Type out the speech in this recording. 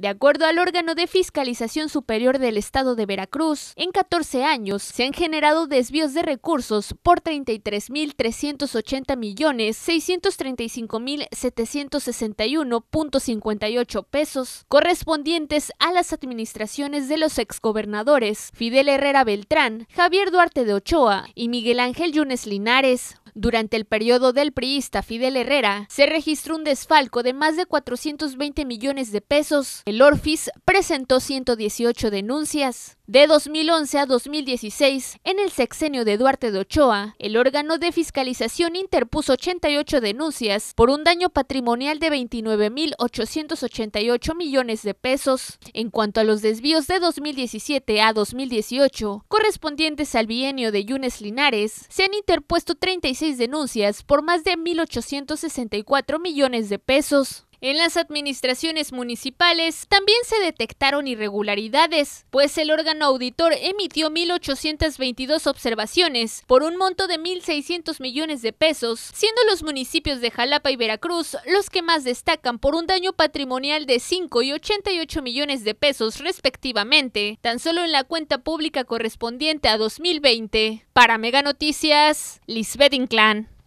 De acuerdo al órgano de fiscalización superior del Estado de Veracruz, en 14 años se han generado desvíos de recursos por 33.380.635.761.58 millones pesos, correspondientes a las administraciones de los exgobernadores Fidel Herrera Beltrán, Javier Duarte de Ochoa y Miguel Ángel Yunes Linares, durante el periodo del priista Fidel Herrera, se registró un desfalco de más de 420 millones de pesos el Orfis presentó 118 denuncias. De 2011 a 2016, en el sexenio de Duarte de Ochoa, el órgano de fiscalización interpuso 88 denuncias por un daño patrimonial de 29.888 millones de pesos. En cuanto a los desvíos de 2017 a 2018, correspondientes al bienio de Yunes Linares, se han interpuesto 36 denuncias por más de 1.864 millones de pesos. En las administraciones municipales también se detectaron irregularidades, pues el órgano auditor emitió 1.822 observaciones por un monto de 1.600 millones de pesos, siendo los municipios de Jalapa y Veracruz los que más destacan por un daño patrimonial de 5 y 88 millones de pesos respectivamente, tan solo en la cuenta pública correspondiente a 2020. Para Mega Noticias, Lisbeth Inclán.